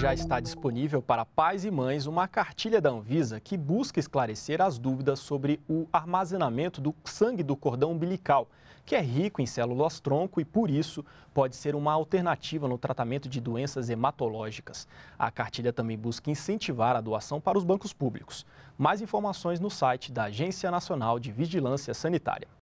já está disponível para pais e mães uma cartilha da Anvisa que busca esclarecer as dúvidas sobre o armazenamento do sangue do cordão umbilical, que é rico em células tronco e, por isso, pode ser uma alternativa no tratamento de doenças hematológicas. A cartilha também busca incentivar a doação para os bancos públicos. Mais informações no site da Agência Nacional de Vigilância Sanitária.